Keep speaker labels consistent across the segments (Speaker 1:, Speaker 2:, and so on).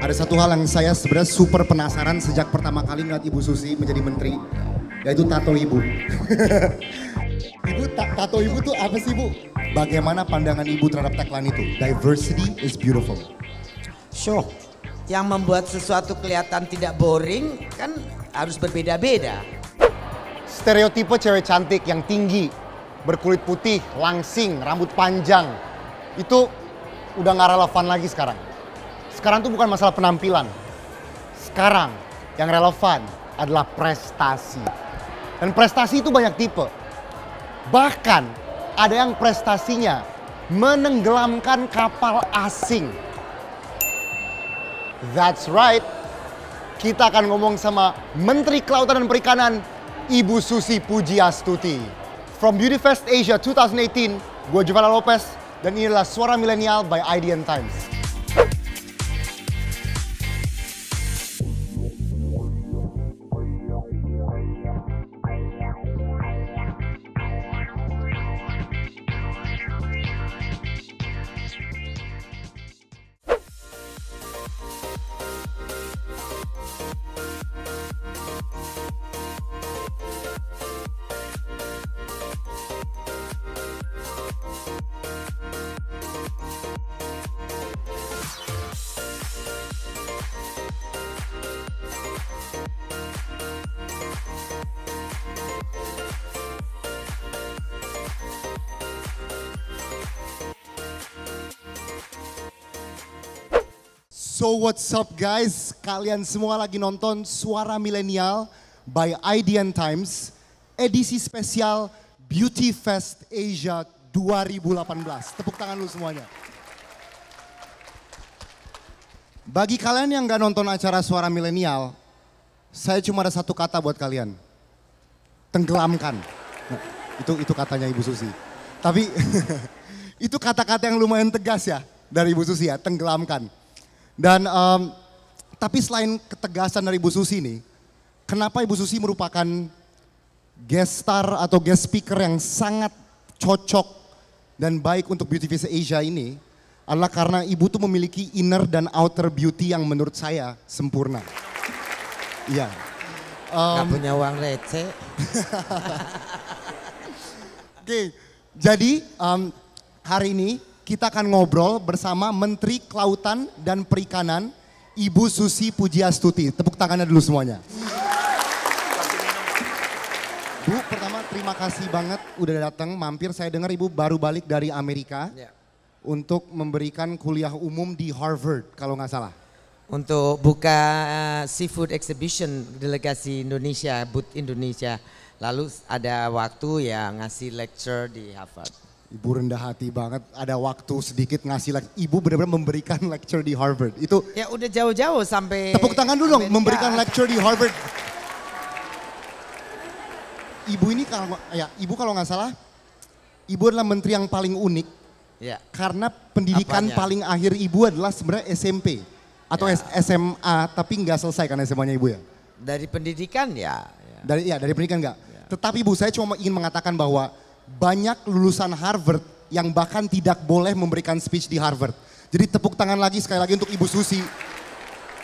Speaker 1: ada satu hal yang saya sebenarnya super penasaran sejak pertama kali ngeliat Ibu Susi menjadi menteri, yaitu tato Ibu. ibu, ta tato Ibu tuh apa sih Bu?
Speaker 2: Bagaimana pandangan Ibu terhadap tagline itu?
Speaker 1: Diversity is beautiful.
Speaker 2: So, Yang membuat sesuatu kelihatan tidak boring kan harus berbeda-beda. Stereotipe cewek cantik yang tinggi, berkulit putih, langsing, rambut
Speaker 1: panjang, itu udah nggak relevan lagi sekarang sekarang tuh bukan masalah penampilan. Sekarang yang relevan adalah prestasi. Dan prestasi itu banyak tipe. Bahkan ada yang prestasinya menenggelamkan kapal asing. That's right. Kita akan ngomong sama Menteri Kelautan dan Perikanan Ibu Susi Pujiastuti. From Beautyfest Asia 2018, gue Giovanna Lopez dan inilah Suara Milenial by IDN Times. So what's up guys? Kalian semua lagi nonton Suara Milenial by IDN Times, edisi spesial Beauty Fest Asia 2018. Tepuk tangan lu semuanya. Bagi kalian yang gak nonton acara Suara Milenial, saya cuma ada satu kata buat kalian. Tenggelamkan. Nah, itu itu katanya Ibu Susi. Tapi itu kata-kata yang lumayan tegas ya dari Ibu Susi ya, tenggelamkan. Dan um, tapi selain ketegasan dari Ibu Susi ini, kenapa Ibu Susi merupakan guest star atau guest speaker yang sangat cocok dan baik untuk Beauty Face Asia ini adalah karena ibu tuh memiliki inner dan outer beauty yang menurut saya sempurna.
Speaker 2: Iya. yeah. Um, Gak punya uang receh.
Speaker 1: Oke, okay. jadi um, hari ini kita akan ngobrol bersama Menteri Kelautan dan Perikanan Ibu Susi Pujiastuti. Tepuk tangannya dulu semuanya. Bu, pertama terima kasih banget udah datang mampir. Saya dengar Ibu baru balik dari
Speaker 2: Amerika ya. untuk memberikan kuliah umum di Harvard kalau nggak salah. Untuk buka uh, seafood exhibition delegasi Indonesia, Booth Indonesia. Lalu ada waktu ya ngasih lecture di Harvard.
Speaker 1: Ibu rendah hati banget, ada waktu sedikit ngasih lecture. Ibu benar-benar memberikan lecture di Harvard. Itu
Speaker 2: Ya udah jauh-jauh sampai Tepuk tangan dulu dong, memberikan
Speaker 1: lecture di Harvard. Ibu ini kalau ya, ibu kalau nggak salah, ibu adalah menteri yang paling unik. Ya. Karena pendidikan Apanya? paling akhir ibu adalah sebenarnya SMP atau ya. SMA, tapi nggak selesai kan SMA-nya ibu ya? Dari pendidikan ya. ya. Dari ya, dari pendidikan nggak. Ya. Tetapi ibu saya cuma ingin mengatakan bahwa banyak lulusan Harvard yang bahkan tidak boleh memberikan speech di Harvard. Jadi tepuk tangan lagi sekali lagi untuk Ibu Susi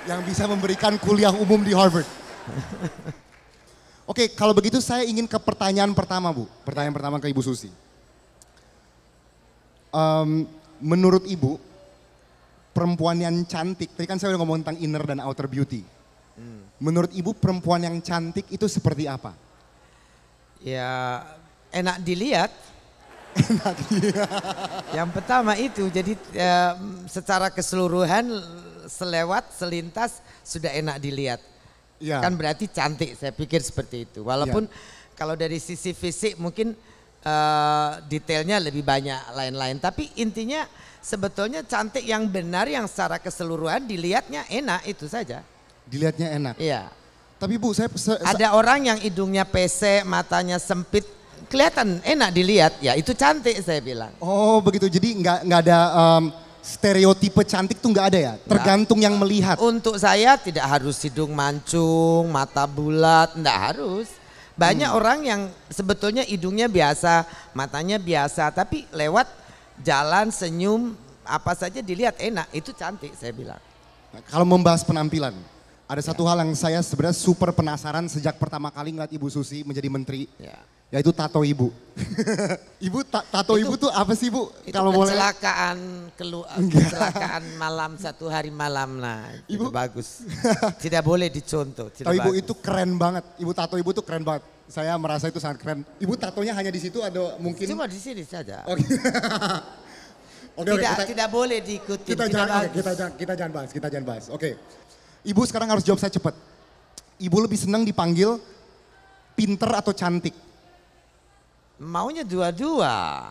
Speaker 1: yang bisa memberikan kuliah umum di Harvard. Oke, kalau begitu saya ingin ke pertanyaan pertama, Bu. Pertanyaan pertama ke Ibu Susi. Um, menurut Ibu, perempuan yang cantik, tadi kan saya udah ngomong tentang inner dan outer beauty. Hmm. Menurut Ibu, perempuan yang cantik itu seperti apa?
Speaker 2: Ya, enak dilihat. Enak dilihat. Yang pertama itu jadi e, secara keseluruhan selewat selintas sudah enak dilihat. Ya. Kan berarti cantik saya pikir seperti itu. Walaupun ya. kalau dari sisi fisik mungkin e, detailnya lebih banyak lain-lain. Tapi intinya sebetulnya cantik yang benar yang secara keseluruhan dilihatnya enak itu saja. Dilihatnya enak. Iya. Tapi Bu, saya, saya ada orang yang hidungnya pesek, matanya sempit, kelihatan enak dilihat ya itu cantik saya bilang oh
Speaker 1: begitu jadi nggak nggak ada um, stereotipe cantik tuh nggak ada ya tergantung yang melihat
Speaker 2: untuk saya tidak harus hidung mancung mata bulat nggak harus banyak hmm. orang yang sebetulnya hidungnya biasa matanya biasa tapi lewat jalan senyum apa saja dilihat enak itu cantik saya bilang kalau
Speaker 1: membahas penampilan ada ya. satu hal yang saya sebenarnya super penasaran sejak pertama kali ngeliat Ibu Susi menjadi menteri. Ya. Yaitu tato ibu. ibu ta tato itu, ibu tuh apa sih
Speaker 2: Bu? kalau kecelakaan boleh. Kelu, kecelakaan malam satu hari malam nah. Ibu bagus. tidak boleh dicontoh. Tidak ibu bagus. ibu itu
Speaker 1: keren banget. Ibu tato ibu tuh keren banget. Saya merasa itu sangat keren. Ibu tatonya hanya di situ ada mungkin. Cuma di sini saja. Oke. Okay. okay, tidak tidak boleh diikuti. Kita, kita jangan bahas. Okay, kita, kita jangan bahas. Kita jangan bahas. Oke. Okay. Ibu sekarang harus jawab saya cepat. Ibu lebih senang dipanggil pinter
Speaker 2: atau cantik? Maunya dua-dua.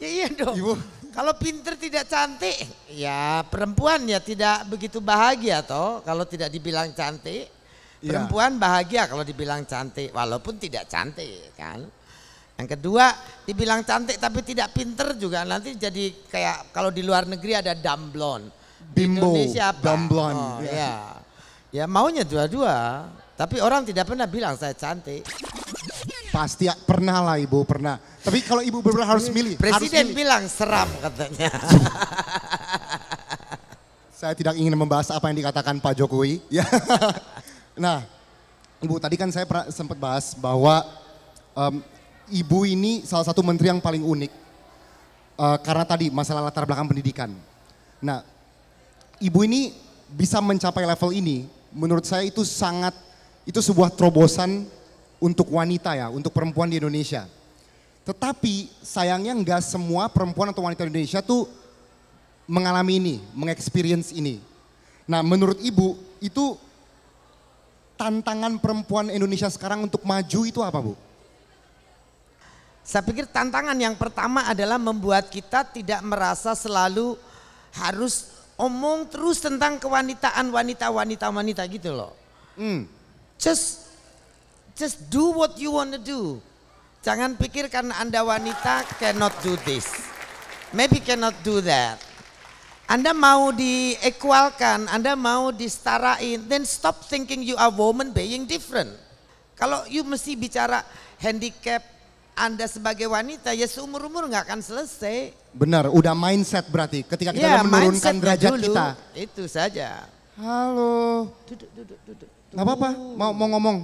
Speaker 2: Ya iya dong. Ibu. Kalau pinter tidak cantik, ya perempuan ya tidak begitu bahagia toh. Kalau tidak dibilang cantik, perempuan iya. perempuan bahagia kalau dibilang cantik, walaupun tidak cantik kan. Yang kedua, dibilang cantik tapi tidak pinter juga nanti jadi kayak kalau di luar negeri ada dumb blonde Bimbo Indonesia apa? Oh, ya. ya. ya maunya dua-dua, tapi orang tidak pernah bilang saya cantik.
Speaker 1: Pasti ya, pernah lah ibu pernah. Tapi
Speaker 2: kalau ibu benar harus milih. Presiden harus milih. bilang seram katanya.
Speaker 1: saya tidak ingin membahas apa yang dikatakan Pak Jokowi. nah, ibu tadi kan saya sempat bahas bahwa um, ibu ini salah satu menteri yang paling unik uh, karena tadi masalah latar belakang pendidikan. Nah, ibu ini bisa mencapai level ini, menurut saya itu sangat itu sebuah terobosan untuk wanita ya, untuk perempuan di Indonesia. Tetapi sayangnya nggak semua perempuan atau wanita di Indonesia tuh mengalami ini, mengexperience ini. Nah menurut ibu itu tantangan
Speaker 2: perempuan Indonesia sekarang untuk maju itu apa bu? Saya pikir tantangan yang pertama adalah membuat kita tidak merasa selalu harus omong terus tentang kewanitaan wanita wanita wanita gitu loh. Mm. Just just do what you wanna do. Jangan pikirkan anda wanita cannot do this, maybe cannot do that. Anda mau diekualkan, Anda mau disetarain, then stop thinking you are woman being different. Kalau you mesti bicara handicap, anda sebagai wanita ya seumur-umur nggak akan selesai.
Speaker 1: Benar, udah mindset berarti ketika kita ya, menurunkan derajat dulu, kita.
Speaker 2: Itu saja. Halo. Duduk, duduk, duduk.
Speaker 1: Gak apa-apa, mau, mau ngomong.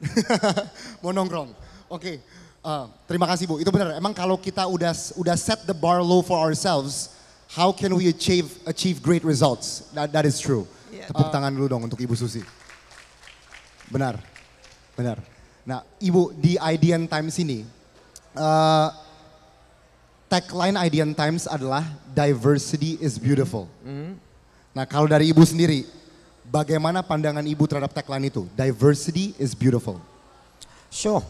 Speaker 1: mau nongkrong. Oke. Okay. Uh, eh, terima kasih Bu. Itu benar. Emang kalau kita udah udah set the bar low for ourselves, how can we achieve achieve great results? That, that is true. Yeah. Tepuk uh, tangan dulu dong untuk Ibu Susi. Benar. Benar. Nah, Ibu di IDN Times ini, uh, tagline IDN Times adalah diversity is beautiful. Mm. Nah, kalau dari Ibu sendiri, bagaimana pandangan Ibu terhadap tagline itu? Diversity is beautiful.
Speaker 2: Sure.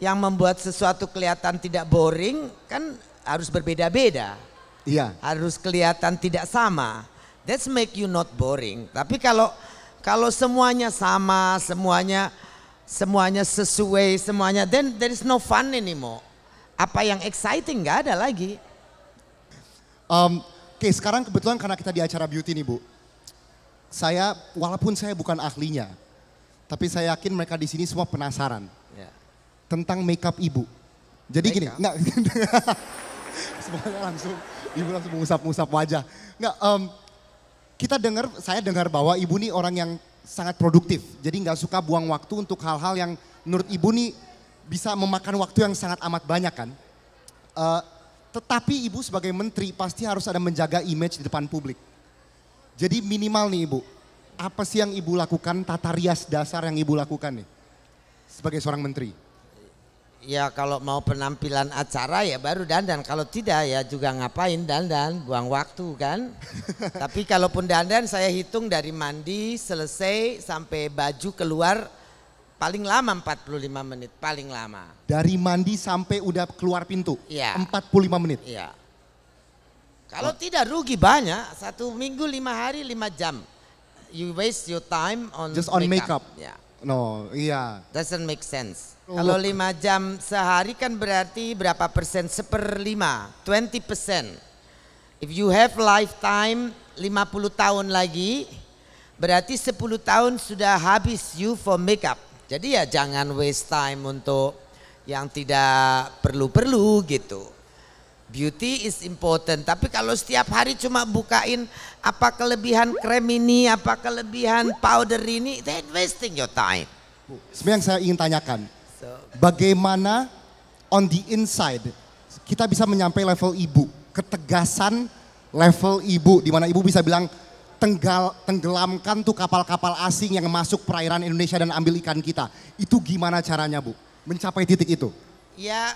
Speaker 2: Yang membuat sesuatu kelihatan tidak boring kan harus berbeda-beda. Iya. Harus kelihatan tidak sama. That's make you not boring. Tapi kalau kalau semuanya sama, semuanya semuanya sesuai semuanya then there is no fun anymore apa yang exciting nggak ada lagi um, oke okay, sekarang kebetulan
Speaker 1: karena kita di acara beauty nih bu saya walaupun saya bukan ahlinya tapi saya yakin mereka di sini semua penasaran yeah. tentang makeup ibu jadi makeup. gini nggak semuanya langsung ibu langsung mengusap-ngusap wajah nggak um, kita dengar saya dengar bahwa ibu nih orang yang sangat produktif. Jadi nggak suka buang waktu untuk hal-hal yang menurut ibu nih bisa memakan waktu yang sangat amat banyak kan. Uh, tetapi ibu sebagai menteri pasti harus ada menjaga image di depan publik. Jadi minimal nih ibu, apa sih yang ibu lakukan, tata rias dasar yang ibu lakukan nih sebagai seorang menteri?
Speaker 2: ya kalau mau penampilan acara ya baru dandan. Kalau tidak ya juga ngapain dandan, buang waktu kan. Tapi kalaupun dandan saya hitung dari mandi selesai sampai baju keluar paling lama 45 menit, paling lama.
Speaker 1: Dari mandi sampai udah
Speaker 2: keluar pintu? Iya. 45 menit? Iya. Kalau oh. tidak rugi banyak, satu minggu lima hari lima jam. You waste your time on Just on makeup. makeup. Yeah. No, iya. Doesn't make sense. Oh. Kalau lima jam sehari kan berarti berapa persen? Seper lima, 20 persen. If you have lifetime 50 tahun lagi, berarti 10 tahun sudah habis you for makeup. Jadi ya jangan waste time untuk yang tidak perlu-perlu gitu. Beauty is important, tapi kalau setiap hari cuma bukain apa kelebihan krem ini, apa kelebihan powder ini, then wasting your time.
Speaker 1: sebenarnya yang saya ingin tanyakan, so, bagaimana on the inside kita bisa menyampai level ibu, ketegasan level ibu, di mana ibu bisa bilang tenggal, tenggelamkan tuh kapal-kapal asing yang masuk perairan Indonesia dan ambil ikan kita. Itu gimana caranya bu, mencapai titik itu? Ya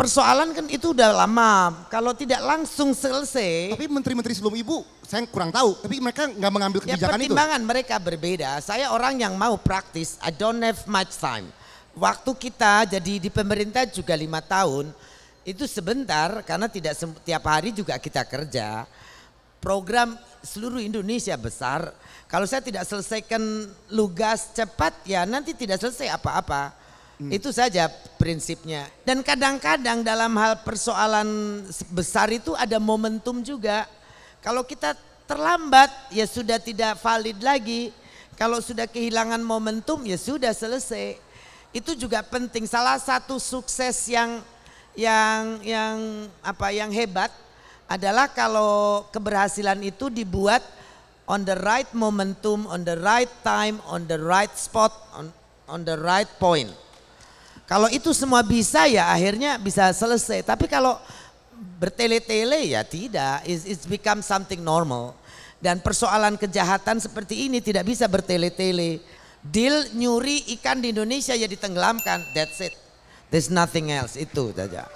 Speaker 1: persoalan kan itu udah lama. Kalau tidak langsung selesai. Tapi menteri-menteri sebelum ibu, saya kurang tahu. Tapi mereka nggak mengambil ya, kebijakan ya, pertimbangan
Speaker 2: itu. mereka berbeda. Saya orang yang mau praktis. I don't have much time. Waktu kita jadi di pemerintah juga lima tahun. Itu sebentar karena tidak setiap hari juga kita kerja. Program seluruh Indonesia besar. Kalau saya tidak selesaikan lugas cepat ya nanti tidak selesai apa-apa Hmm. Itu saja prinsipnya. Dan kadang-kadang dalam hal persoalan besar itu ada momentum juga. Kalau kita terlambat ya sudah tidak valid lagi. Kalau sudah kehilangan momentum ya sudah selesai. Itu juga penting. Salah satu sukses yang yang yang apa yang hebat adalah kalau keberhasilan itu dibuat on the right momentum, on the right time, on the right spot, on on the right point. Kalau itu semua bisa ya akhirnya bisa selesai. Tapi kalau bertele-tele ya tidak. It's, it's become something normal. Dan persoalan kejahatan seperti ini tidak bisa bertele-tele. Deal nyuri ikan di Indonesia ya ditenggelamkan. That's it. There's nothing else. Itu saja.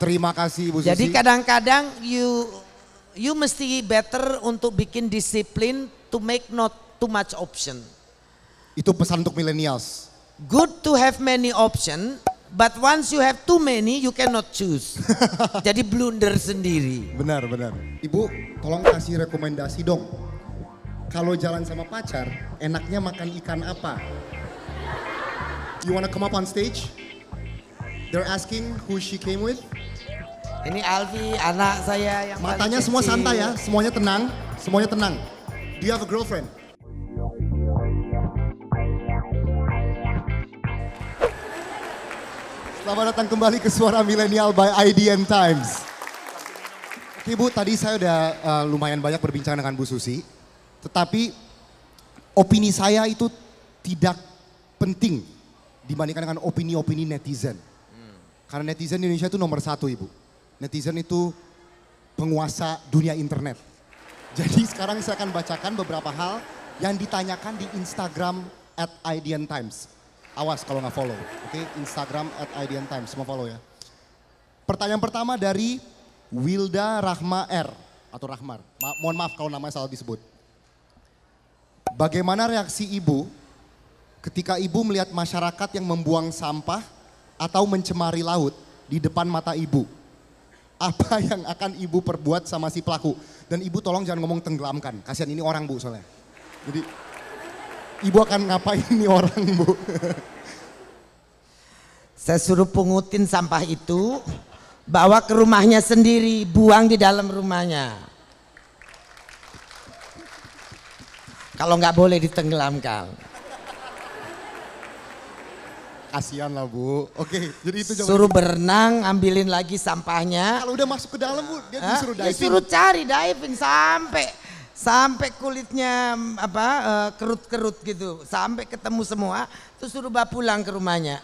Speaker 2: Terima kasih Ibu Susi. Jadi kadang-kadang you you mesti better untuk bikin disiplin to make not too much option. Itu pesan untuk millennials. Good to have many option, but once you have too many you cannot choose. Jadi blunder sendiri. Benar, benar. Ibu, tolong kasih
Speaker 1: rekomendasi dong. Kalau jalan sama pacar, enaknya makan ikan apa? You wanna come up on stage? They're asking who she
Speaker 2: came with. Ini Alfi, anak saya yang Matanya semua santai ya,
Speaker 1: semuanya tenang, semuanya tenang.
Speaker 2: Do you have a girlfriend?
Speaker 1: Selamat datang kembali ke Suara Milenial by IDN Times. Oke Bu, tadi saya udah uh, lumayan banyak berbincang dengan Bu Susi. Tetapi opini saya itu tidak penting dibandingkan dengan opini-opini netizen. Karena netizen di Indonesia itu nomor satu Ibu. Netizen itu penguasa dunia internet. Jadi sekarang saya akan bacakan beberapa hal yang ditanyakan di Instagram at IDN Times. Awas kalau nggak follow. Oke, okay? Instagram at IDN Time, semua follow ya. Pertanyaan pertama dari Wilda Rahma R. Atau Rahmar. Ma mohon maaf kalau namanya salah disebut. Bagaimana reaksi ibu ketika ibu melihat masyarakat yang membuang sampah atau mencemari laut di depan mata ibu? Apa yang akan ibu perbuat sama si pelaku? Dan ibu tolong jangan ngomong tenggelamkan. Kasihan ini orang bu soalnya. Jadi Ibu akan ngapain nih
Speaker 2: orang Bu? Saya suruh pungutin sampah itu, bawa ke rumahnya sendiri, buang di dalam rumahnya. Kalau nggak boleh ditenggelamkan. Kasihan lah Bu. Oke, jadi itu Suruh berenang, ambilin lagi sampahnya. Kalau udah masuk ke dalam Bu, dia disuruh diving. Disuruh cari diving sampai sampai kulitnya mm, apa eh, kerut-kerut gitu sampai ketemu semua terus suruh bapak pulang ke rumahnya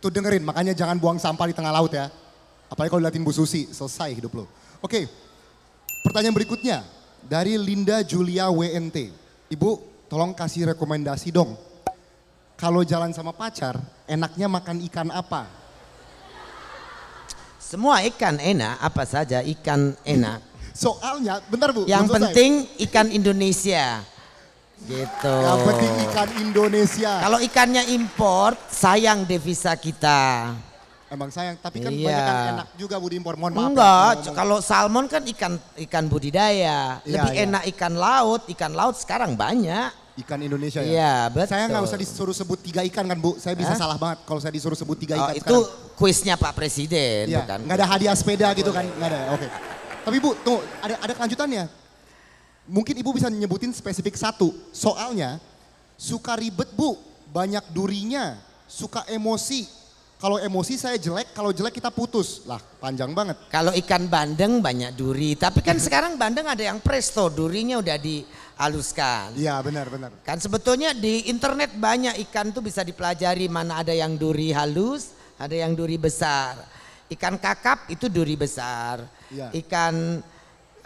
Speaker 1: tuh dengerin makanya jangan buang sampah di tengah laut ya apalagi kalau liatin Bu Susi selesai hidup lo oke pertanyaan berikutnya dari Linda Julia WNT ibu tolong kasih rekomendasi dong kalau jalan sama pacar enaknya makan
Speaker 2: ikan apa semua ikan enak apa saja ikan enak Soalnya, bentar Bu. Yang penting saya. ikan Indonesia. Gitu. Yang nah, penting ikan Indonesia. Kalau ikannya impor sayang devisa kita. Emang sayang, tapi kan iya. banyak enak
Speaker 1: juga bu diimpor. Mohon maaf. Enggak, ya, kalau
Speaker 2: salmon kan ikan ikan budidaya. Iya, Lebih iya. enak ikan laut, ikan laut sekarang banyak. Ikan Indonesia ya? Iya, betul. Saya nggak usah disuruh sebut tiga ikan kan bu, saya bisa Hah? salah banget kalau saya disuruh sebut tiga
Speaker 1: oh, ikan. itu sekarang.
Speaker 2: kuisnya Pak Presiden iya. bukan? Nggak ada
Speaker 1: hadiah sepeda gitu kan? Nggak ada, oke. Okay. Tapi Bu, tunggu, ada ada kelanjutannya. Mungkin Ibu bisa nyebutin spesifik satu. Soalnya suka ribet, Bu. Banyak durinya, suka emosi.
Speaker 2: Kalau emosi saya jelek, kalau jelek kita putus. Lah, panjang banget. Kalau ikan bandeng banyak duri, tapi kan sekarang bandeng ada yang presto, durinya udah dihaluskan. Iya, benar, benar. Kan sebetulnya di internet banyak ikan tuh bisa dipelajari mana ada yang duri halus, ada yang duri besar. Ikan kakap itu duri besar ya. ikan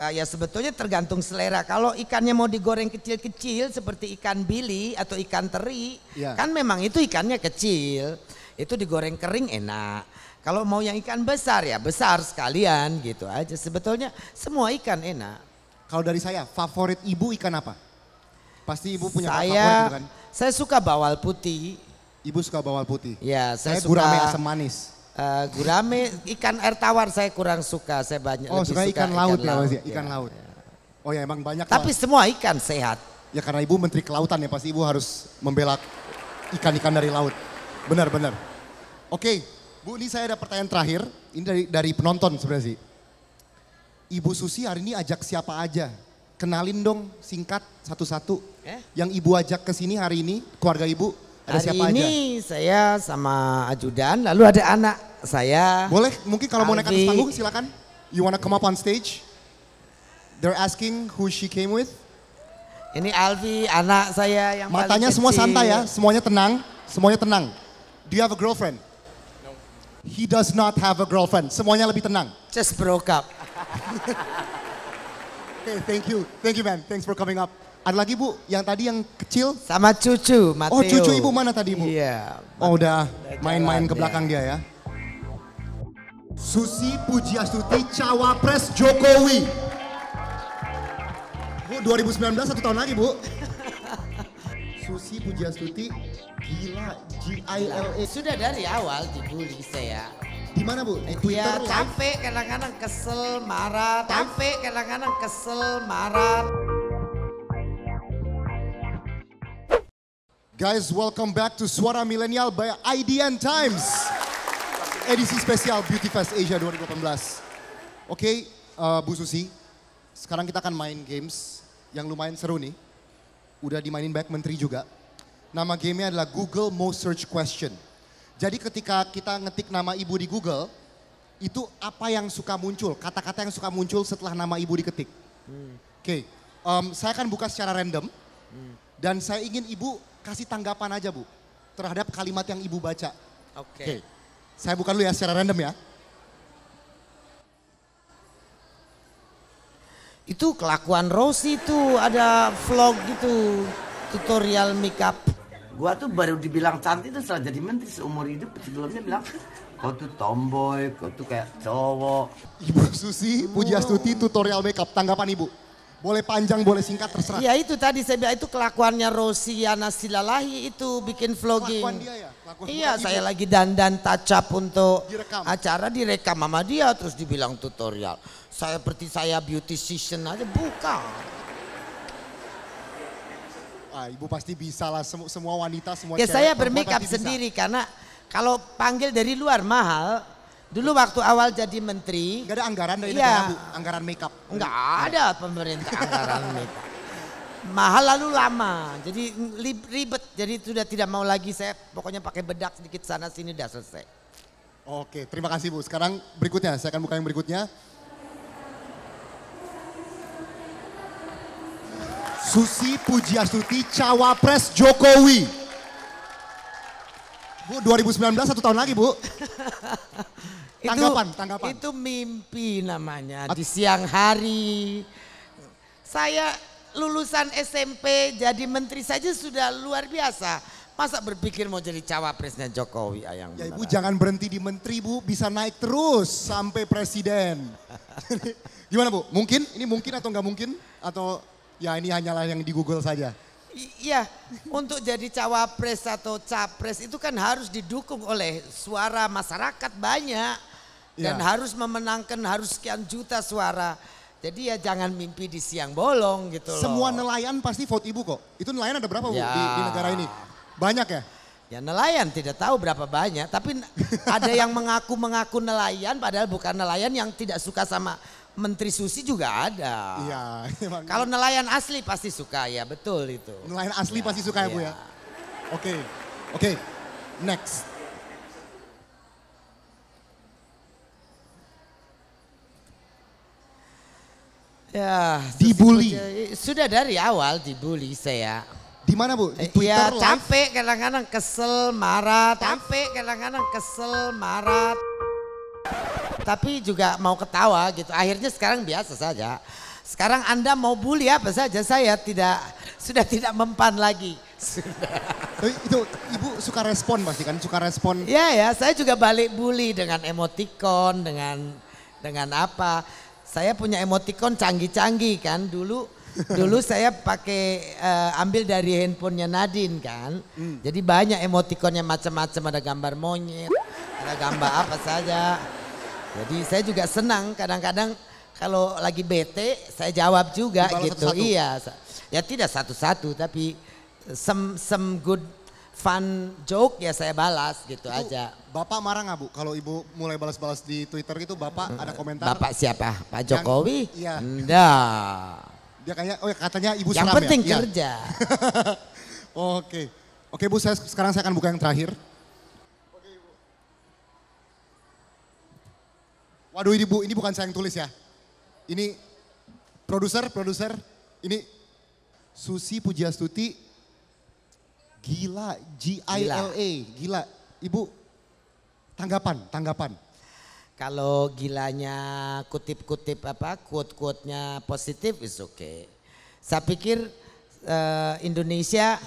Speaker 2: uh, ya sebetulnya tergantung selera. Kalau ikannya mau digoreng kecil-kecil seperti ikan bili atau ikan teri, ya. kan memang itu ikannya kecil. Itu digoreng kering enak. Kalau mau yang ikan besar ya besar sekalian gitu aja. Sebetulnya semua ikan enak. Kalau dari saya favorit ibu ikan apa? Pasti ibu punya saya, favorit bukan? Saya suka bawal putih. Ibu suka bawal putih. Ya, saya, saya suka gurame asam manis. Eh, gurame ikan air tawar saya kurang suka saya banyak oh, lebih suka ikan laut ya, ya? ikan ya laut, ya. ikan laut oh ya emang banyak tapi lah. semua ikan sehat ya karena ibu menteri
Speaker 1: kelautan ya pasti ibu harus membela ikan-ikan dari laut benar benar oke bu ini saya ada pertanyaan terakhir ini dari dari penonton sebenarnya sih ibu Susi hari ini ajak siapa aja kenalin dong singkat satu-satu eh? yang ibu ajak
Speaker 2: ke sini hari ini keluarga ibu ada Hari siapa ini aja? saya sama ajudan, lalu ada anak saya. Boleh, mungkin kalau Aldi. mau naik atas panggung silakan. You wanna come up on stage? They're asking who she came with. Ini Alvi anak saya yang Matanya semua santai ya,
Speaker 1: semuanya tenang, semuanya tenang. Do you have a girlfriend? No. He does not have a girlfriend. Semuanya lebih tenang. Just broke up. okay, thank you. Thank you man. Thanks for coming up. Ada lagi Bu, yang tadi yang
Speaker 2: kecil? Sama cucu, Mateo. Oh cucu Ibu mana
Speaker 1: tadi Bu? Iya.
Speaker 2: Oh udah main-main ke belakang
Speaker 1: dia ya. Susi Pujiastuti cawapres Jokowi. Bu 2019 satu tahun lagi Bu. Susi Pujiastuti gila GILA. E. Sudah
Speaker 2: dari awal dibully saya. Di mana Bu? Di Twitter? Ya, capek kadang-kadang kesel, marah. Capek kadang-kadang kesel, marah.
Speaker 1: Guys, welcome back to Suara Milenial by IDN Times. Edisi spesial Beauty Fest Asia 2018. Oke, okay, uh, eh, Bu Susi, sekarang kita akan main games yang lumayan seru nih. Udah dimainin banyak menteri juga. Nama gamenya adalah Google Most Search Question. Jadi ketika kita ngetik nama ibu di Google, itu apa yang suka muncul, kata-kata yang suka muncul setelah nama ibu diketik. Hmm. Oke, okay, um, saya akan buka secara random. Hmm. Dan saya ingin ibu kasih tanggapan aja Bu terhadap kalimat yang Ibu baca.
Speaker 2: Oke. Okay. Okay. Saya bukan lu ya secara random ya. Itu kelakuan Rosi itu ada vlog gitu tutorial makeup. Gua tuh baru dibilang cantik tuh setelah jadi menteri seumur hidup sebelumnya bilang
Speaker 1: kau tuh tomboy, kau tuh kayak cowok. Ibu Susi, Puji Astuti,
Speaker 2: tutorial makeup, tanggapan ibu? Boleh panjang, boleh singkat, terserah. Ya itu tadi saya bilang itu kelakuannya Rosiana Silalahi itu bikin vlogging. Kelakuan dia ya? Kelakuan iya saya lagi dandan tacap untuk direkam. acara direkam sama dia terus dibilang tutorial. Saya seperti saya beauty season aja, buka Ah,
Speaker 1: ibu pasti bisa lah Semu, semua wanita semua ya, Ya saya bermakeup sendiri
Speaker 2: karena kalau panggil dari luar mahal Dulu waktu awal jadi menteri. Gak ada anggaran dari iya. negara bu, anggaran makeup. Enggak ada pemerintah anggaran makeup. Mahal lalu lama, jadi ribet. Jadi sudah tidak mau lagi saya pokoknya pakai bedak sedikit sana sini udah selesai.
Speaker 1: Oke, terima kasih Bu. Sekarang berikutnya, saya akan buka yang berikutnya. Susi Pujiastuti cawapres Jokowi. Bu 2019 satu tahun lagi Bu.
Speaker 2: Tanggapan, itu, tanggapan. Itu mimpi namanya di siang hari. Saya lulusan SMP jadi menteri saja sudah luar biasa. Masa berpikir mau jadi cawapresnya Jokowi ayang Ya Ibu jangan
Speaker 1: berhenti di menteri Bu, bisa naik terus sampai presiden. Gimana Bu? Mungkin? Ini mungkin atau nggak mungkin? Atau ya ini hanyalah yang di Google saja?
Speaker 2: Iya, untuk jadi cawapres atau capres itu kan harus didukung oleh suara masyarakat banyak dan ya. harus memenangkan harus sekian juta suara. Jadi ya jangan mimpi di siang bolong gitu loh. Semua
Speaker 1: nelayan pasti vote ibu kok. Itu nelayan
Speaker 2: ada berapa bu ya. di, di negara ini? Banyak ya? Ya nelayan tidak tahu berapa banyak, tapi ada yang mengaku-mengaku nelayan padahal bukan nelayan yang tidak suka sama Menteri Susi juga ada. Iya. Kalau nelayan asli pasti suka ya, betul itu. Nelayan asli ya, pasti suka ya, Bu ya. ya. Oke. Okay. Oke. Okay. Next. Ya, dibully. Sudah dari awal dibully saya. Di mana Bu? Di eh, Twitter ya, live? capek kadang-kadang kesel, marah, capek kadang-kadang kesel, marah. Tapi juga mau ketawa gitu. Akhirnya sekarang biasa saja. Sekarang Anda mau bully apa saja saya tidak sudah tidak mempan lagi. Sudah. Eh, itu Ibu suka respon pasti kan? Suka respon. Ya ya, saya juga balik bully dengan emotikon, dengan dengan apa. Saya punya emoticon canggih-canggih kan dulu. Dulu saya pakai uh, ambil dari handphonenya Nadine kan. Hmm. Jadi banyak emoticonnya macam-macam ada gambar monyet, ada gambar apa saja. Jadi saya juga senang kadang-kadang kalau lagi bete saya jawab juga Dibalas gitu. Satu -satu. Iya. Ya tidak satu-satu tapi some some good fun joke ya saya balas gitu itu aja. Bapak marah nggak Bu kalau Ibu mulai balas-balas di Twitter gitu Bapak eh, ada komentar? Bapak siapa? Pak Jokowi? Iya. Enggak.
Speaker 1: Dia kayaknya oh ya katanya Ibu Yang ya? penting ya? kerja. Oke. Oke Bu saya sekarang saya akan buka yang terakhir. Oke Ibu. Waduh ini Bu, ini bukan saya yang tulis ya. Ini produser, produser. Ini Susi Pujiastuti
Speaker 2: Gila, G-I-L-A, e. gila. gila. Ibu Tanggapan, tanggapan. Kalau gilanya kutip-kutip apa, quote-quote-nya positif is okay. Saya pikir uh, Indonesia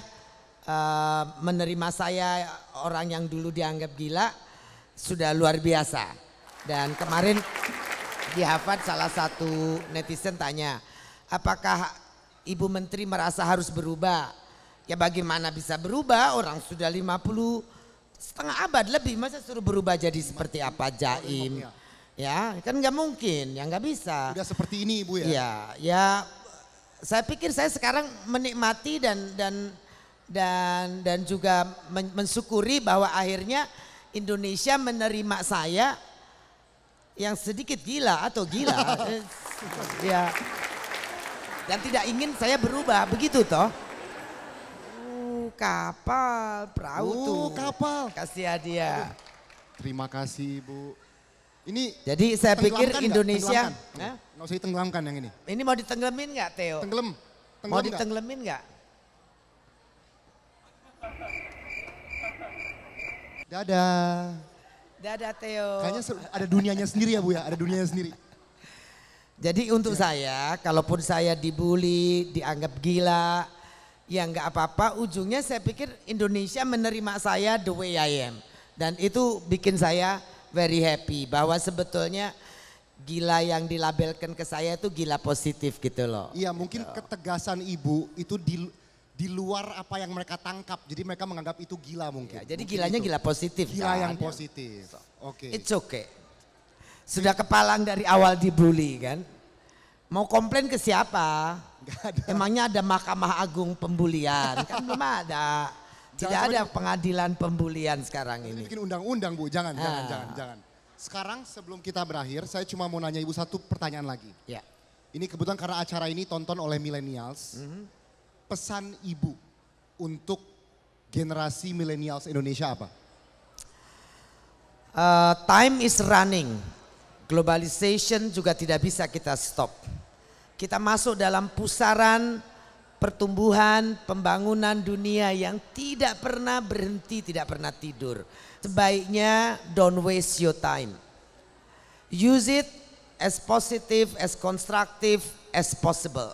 Speaker 2: uh, menerima saya orang yang dulu dianggap gila sudah luar biasa. Dan kemarin di Harvard salah satu netizen tanya, apakah Ibu Menteri merasa harus berubah? Ya bagaimana bisa berubah orang sudah 50 setengah abad lebih masa suruh berubah jadi seperti apa jaim iya. ya kan nggak mungkin ya nggak bisa udah seperti ini ibu ya ya ya saya pikir saya sekarang menikmati dan dan dan dan juga men mensyukuri bahwa akhirnya Indonesia menerima saya yang sedikit gila atau gila ya dan tidak ingin saya berubah begitu toh kapal, perahu oh, tuh. kapal. Kasih hadiah. Aduh.
Speaker 1: Terima kasih bu Ini Jadi saya pikir Indonesia. Nggak usah ditenggelamkan yang ini.
Speaker 2: Ini mau ditenggelamin nggak Theo? Tenggelam. Tenggelam mau ditenggelamin nggak?
Speaker 1: Dadah.
Speaker 2: Dadah Theo. Kayaknya ada dunianya sendiri ya Bu ya, ada dunianya sendiri. Jadi untuk ya. saya, kalaupun saya dibully, dianggap gila, ya nggak apa-apa. Ujungnya saya pikir Indonesia menerima saya the way I am. Dan itu bikin saya very happy bahwa sebetulnya gila yang dilabelkan ke saya itu gila positif gitu loh.
Speaker 1: Iya, gitu. mungkin ketegasan ibu itu di di luar apa yang mereka tangkap. Jadi mereka menganggap itu gila mungkin. Ya, jadi mungkin gilanya itu. gila positif. Gila kan? yang
Speaker 2: positif. Gitu. Oke. okay. It's okay. Sudah kepalang dari awal dibully kan? Mau komplain ke siapa? ada. Emangnya ada Mahkamah Agung Pembulian? kan belum ada. Tidak jangan ada pengadilan pembulian sekarang ini. Bikin undang-undang Bu, jangan, ah. jangan, jangan,
Speaker 1: jangan. Sekarang sebelum kita berakhir, saya cuma mau nanya Ibu satu pertanyaan lagi. Ya. Ini kebetulan karena acara ini tonton oleh millennials. Mm -hmm. Pesan Ibu
Speaker 2: untuk generasi millennials Indonesia apa? Uh, time is running. Globalization juga tidak bisa kita stop. Kita masuk dalam pusaran pertumbuhan, pembangunan dunia yang tidak pernah berhenti, tidak pernah tidur. Sebaiknya don't waste your time. Use it as positive, as constructive as possible.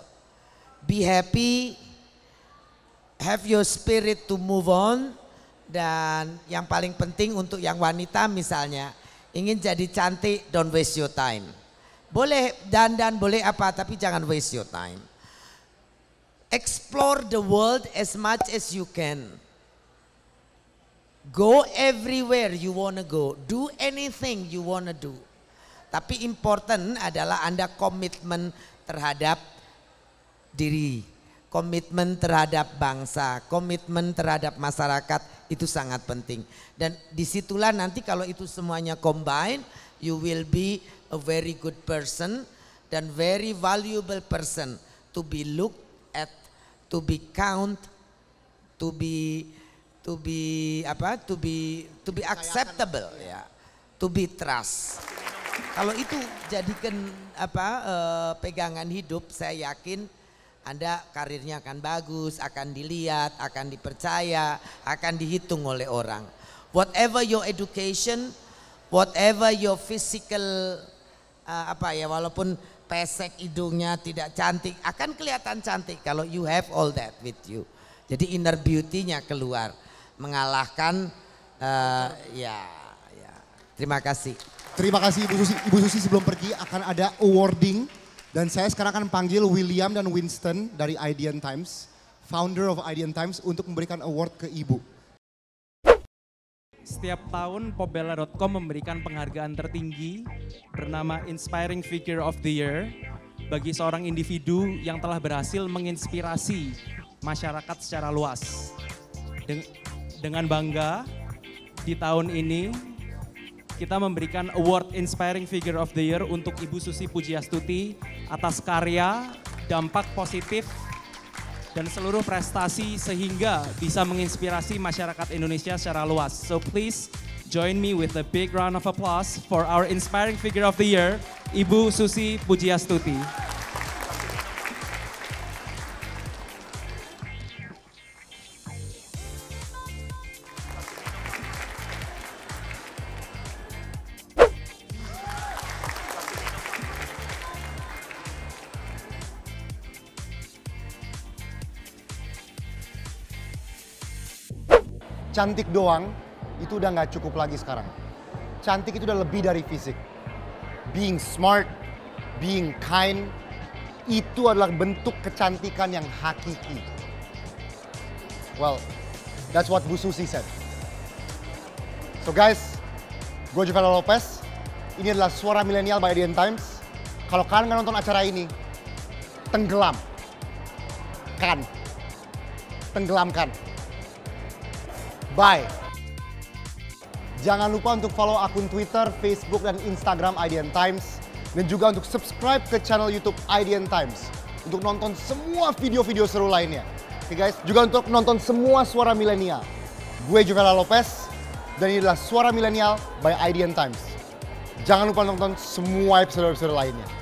Speaker 2: Be happy, have your spirit to move on, dan yang paling penting untuk yang wanita misalnya, ingin jadi cantik, don't waste your time. Boleh dandan, boleh apa, tapi jangan waste your time. Explore the world as much as you can. Go everywhere you wanna go. Do anything you wanna do. Tapi important adalah Anda komitmen terhadap diri, komitmen terhadap bangsa, komitmen terhadap masyarakat itu sangat penting. Dan disitulah nanti kalau itu semuanya combine, you will be a very good person dan very valuable person to be looked at, to be count, to be to be apa? to be to be acceptable ya. Yeah. To be trust. Kalau itu jadikan apa uh, pegangan hidup, saya yakin anda karirnya akan bagus, akan dilihat, akan dipercaya, akan dihitung oleh orang. Whatever your education, whatever your physical uh, apa ya walaupun pesek hidungnya tidak cantik akan kelihatan cantik kalau you have all that with you. Jadi inner beauty-nya keluar mengalahkan uh, ya ya. Terima kasih.
Speaker 1: Terima kasih Ibu Susi. Ibu Susi sebelum pergi akan ada awarding dan saya sekarang akan panggil William dan Winston dari Idean Times, founder of Idean Times untuk memberikan award ke Ibu setiap tahun Pobella.com memberikan penghargaan tertinggi bernama Inspiring Figure of the Year bagi seorang individu yang telah berhasil menginspirasi masyarakat secara luas. Den dengan bangga di tahun ini kita memberikan award Inspiring Figure of the Year untuk Ibu Susi Pujiastuti atas karya dampak positif dan seluruh prestasi sehingga bisa menginspirasi masyarakat Indonesia secara luas. So please join me with a big round of applause for our inspiring figure of the year, Ibu Susi Pujiastuti. cantik doang itu udah nggak cukup lagi sekarang. Cantik itu udah lebih dari fisik. Being smart, being kind, itu adalah bentuk kecantikan yang hakiki. Well, that's what Bu Susi said. So guys, gue Giovanna Lopez. Ini adalah Suara Milenial by The Times. Kalau kalian nggak nonton acara ini, tenggelam. Kan. Tenggelamkan. Bye! Jangan lupa untuk follow akun Twitter, Facebook, dan Instagram IDN Times. Dan juga untuk subscribe ke channel Youtube IDN Times. Untuk nonton semua video-video seru lainnya. Oke guys, juga untuk nonton semua suara milenial. Gue Jovela Lopez, dan ini adalah Suara Milenial by IDN Times. Jangan lupa nonton semua episode-episode lainnya.